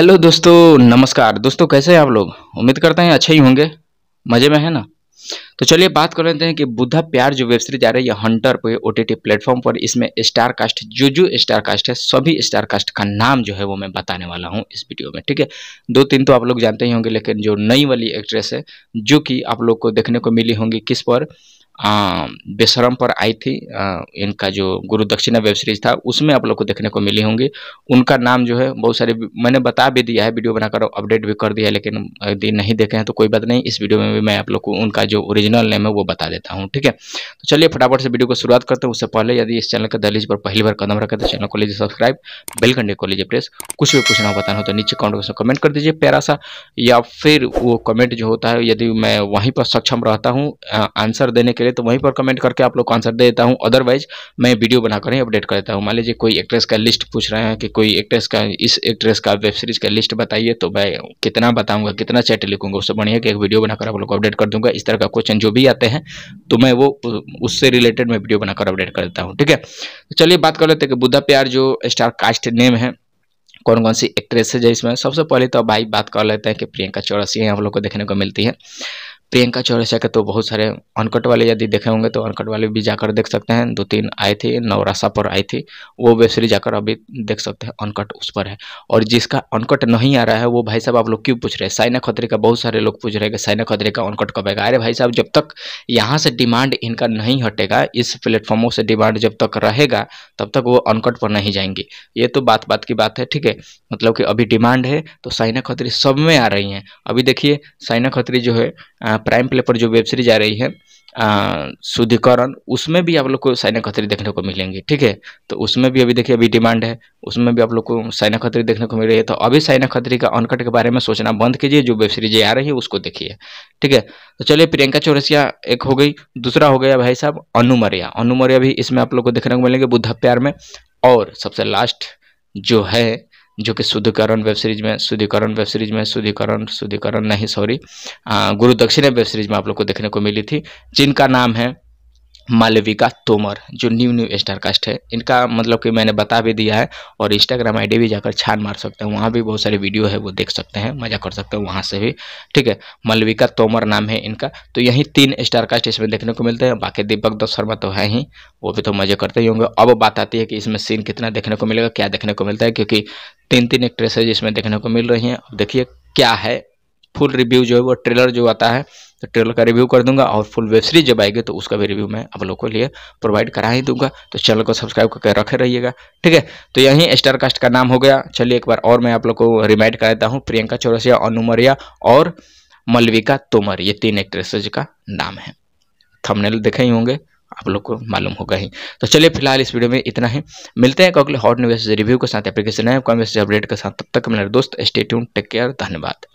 hello दोस्तों नमस्कार दोस्तों कैसे हैं आप लोग उम्मीद करते हैं अच्छे ही होंगे मज़े में है ना तो चलिए बात कर लेते हैं कि बुद्धा प्यार जो वेब सीरीज आ रही है हंटर पे ओ टी प्लेटफॉर्म पर इसमें स्टार कास्ट जो जो स्टार कास्ट है सभी स्टार कास्ट का नाम जो है वो मैं बताने वाला हूँ इस वीडियो में ठीक है दो तीन तो आप लोग जानते ही होंगे लेकिन जो नई वाली एक्ट्रेस है जो कि आप लोग को देखने को मिली होंगी किस पर हाँ, बेशरम पर आई थी आ, इनका जो गुरु दक्षिणा वेब सीरीज था उसमें आप लोग को देखने को मिली होंगी उनका नाम जो है बहुत सारे मैंने बता भी दिया है वीडियो बनाकर अपडेट भी कर दिया है लेकिन यदि नहीं देखे हैं तो कोई बात नहीं इस वीडियो में भी मैं आप लोग को उनका जो ओरिजिनल नेम है वो बता देता हूँ ठीक है तो चलिए फटाफट से वीडियो को शुरुआत करते हैं उससे पहले यदि इस चैनल के दलीज पर पहली बार कदम रखें तो चैनल को लीजिए सब्सक्राइब बेल घंटे को लीजिए प्रेस कुछ भी पूछना बताना हो तो नीचे कमेंट में कमेंट कर दीजिए प्यारा सा या फिर वो कमेंट जो होता है यदि मैं वहीं पर सक्षम रहता हूँ आंसर देने के लिए करें तो वहीं पर कमेंट करके आप लोग को आंसर दे देता हूँ अदरवाइज मैं वीडियो बनाकर ही अपडेट कर देता हूँ मान लीजिए कोई एक्ट्रेस का लिस्ट पूछ रहे हैं कि कोई एक्ट्रेस का इस एक्ट्रेस का वेब सीरीज का लिस्ट बताइए तो मैं कितना बताऊँगा कितना चैट लिखूंगा उससे बढ़िया कि एक वीडियो बनाकर आप लोग को अपडेट कर दूंगा इस तरह का क्वेश्चन जो भी आते हैं तो मैं वो उससे रिलेटेड मैं वीडियो बनाकर अपडेट कर देता हूँ ठीक है तो चलिए बात कर लेते हैं कि बुद्धा प्यार जो स्टार कास्ट नेम है कौन कौन सी एक्ट्रेस है जिसमें सबसे पहले तो भाई बात कर लेते हैं कि प्रियंका चौरसिया आप लोग को देखने को मिलती है प्रियंका चौरसिया के तो बहुत सारे अनकट वाले यदि देखे होंगे तो अनकट वाले भी जाकर देख सकते हैं दो तीन आई थी नवराशा पर आई थी वो वेब सीरीज जाकर अभी देख सकते हैं अनकट उस पर है और जिसका अनकट नहीं आ रहा है वो भाई साहब आप लोग क्यों पूछ रहे हैं साइना खत्री का बहुत सारे लोग पूछ रहे हैं कि साइना खत्री का अनकट कब आएगा अरे भाई साहब जब तक यहाँ से डिमांड इनका नहीं हटेगा इस प्लेटफॉर्मों से डिमांड जब तक रहेगा तब तक वो अनकट पर नहीं जाएंगी ये तो बात बात की बात है ठीक है मतलब कि अभी डिमांड है तो साइना खत्री सब में आ रही हैं अभी देखिए साइना खत्री जो है प्राइम प्ले पर जो वेब सीरीज आ रही है शुद्धिकरण उसमें भी आप लोग को साइना खतरी देखने को मिलेंगे ठीक है तो उसमें भी अभी देखिए अभी डिमांड है उसमें भी आप लोग को साइना खतरी देखने को मिल रही है तो अभी साइना खतरी का अनकट के बारे में सोचना बंद कीजिए जो वेब सीरीज आ रही है उसको देखिए ठीक है तो चलिए प्रियंका चौरसिया एक हो गई दूसरा हो गया भाई साहब अनुमरिया अनुमरिया भी इसमें आप लोग को देखने को मिलेंगे बुद्धा प्यार में और सबसे लास्ट जो है जो कि शुद्धिकरण वेब सीरीज में शुद्धिकरण वेब सीरीज में शुद्धिकरण शुद्धिकरण नहीं सॉरी गुरु दक्षिणा वेब सीरीज में आप लोग को देखने को मिली थी जिनका नाम है मालविका तोमर जो न्यू न्यू स्टार कास्ट है इनका मतलब कि मैंने बता भी दिया है और इंस्टाग्राम आईडी भी जाकर छान मार सकते हैं वहाँ भी बहुत सारे वीडियो है वो देख सकते हैं मजा कर सकते हैं वहाँ से भी ठीक है मालविका तोमर नाम है इनका तो यही तीन स्टार कास्ट इसमें देखने को मिलते हैं बाकी दीपक दत्त तो शर्मा तो है ही वो भी तो मजे करते ही होंगे अब बात आती है कि इसमें सीन कितना देखने को मिलेगा क्या देखने को मिलता है क्योंकि तीन तीन एक्ट्रेसेज इसमें देखने को मिल रही हैं देखिए क्या है फुल रिव्यू जो है वो ट्रेलर जो आता है तो ट्रेलर का रिव्यू कर दूंगा और फुल वेब सीरीज जब आएगी तो उसका भी रिव्यू मैं आप लोगों को लिए प्रोवाइड करा ही दूंगा तो चैनल को सब्सक्राइब करके रखे रहिएगा ठीक है तो यहीं स्टारकास्ट का नाम हो गया चलिए एक बार और मैं आप लोग को रिमाइंड करा देता हूँ प्रियंका चौरसिया अनुमरिया और मलविका तोमर ये तीन एक्ट्रेसेज का नाम है थमनेल देखे ही होंगे आप लोग को मालूम होगा ही तो चलिए फिलहाल इस वीडियो में इतना है मिलते हैं अगले हॉट न्यूज रिव्यू के साथ एप्लीकेशन है अपडेट के साथ तब तक मेरे दोस्त स्टेट्यून टेक केयर धन्यवाद